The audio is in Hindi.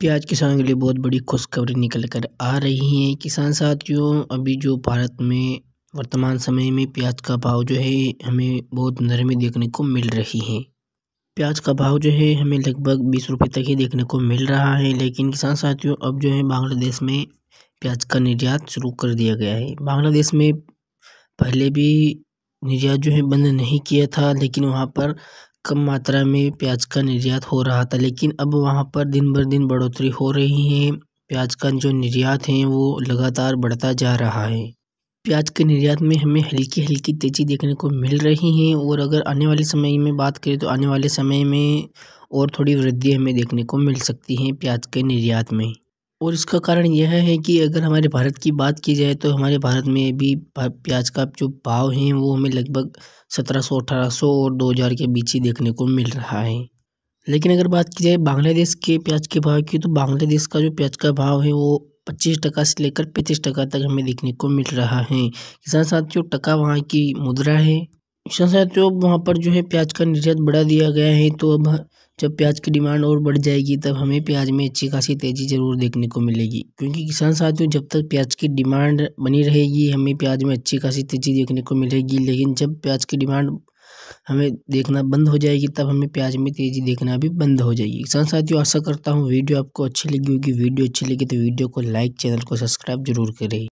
प्याज किसान के लिए बहुत बड़ी खुशखबरी निकल कर आ रही है किसान साथियों अभी जो भारत में वर्तमान समय में प्याज का भाव जो है हमें बहुत नरमी देखने को मिल रही है प्याज का भाव जो है हमें लगभग बीस रुपये तक ही देखने को मिल रहा है लेकिन किसान साथियों अब जो है बांग्लादेश में प्याज का निर्यात शुरू कर दिया गया है बांग्लादेश में पहले भी निर्यात जो है बंद नहीं किया था लेकिन वहाँ पर कम मात्रा में प्याज का निर्यात हो रहा था लेकिन अब वहाँ पर दिन भर दिन बढ़ोतरी हो रही है प्याज का जो निर्यात है वो लगातार बढ़ता जा रहा है प्याज के निर्यात में हमें हल्की हल्की तेज़ी देखने को मिल रही है और अगर आने वाले समय में बात करें तो आने वाले समय में और थोड़ी वृद्धि हमें देखने को मिल सकती है प्याज के निर्यात में और इसका कारण यह है कि अगर हमारे भारत की बात की जाए तो हमारे भारत में भी प्याज का जो भाव है वो हमें लगभग सत्रह सौ अठारह सौ और दो हज़ार के बीच ही देखने को मिल रहा है लेकिन अगर बात की जाए बांग्लादेश के प्याज के भाव की तो बांग्लादेश का जो प्याज का भाव है वो पच्चीस टका से लेकर पैंतीस टका तक हमें देखने को मिल रहा है किसान जो टका वहाँ की मुद्रा है शायद तो वहाँ पर जो है प्याज का निर्यात बढ़ा दिया गया है तो अब जब प्याज की डिमांड और बढ़ जाएगी तब हमें प्याज में अच्छी खासी तेज़ी ज़रूर देखने को मिलेगी क्योंकि किसान साथियों जब तक प्याज की डिमांड बनी रहेगी हमें प्याज में अच्छी खासी तेज़ी देखने को मिलेगी लेकिन जब प्याज की डिमांड हमें देखना बंद हो जाएगी तब हमें प्याज में तेज़ी देखना भी बंद हो जाएगी किसान साथियों आशा करता हूँ वीडियो आपको अच्छी लगी होगी वीडियो अच्छी लगी तो वीडियो को लाइक चैनल को सब्सक्राइब जरूर करें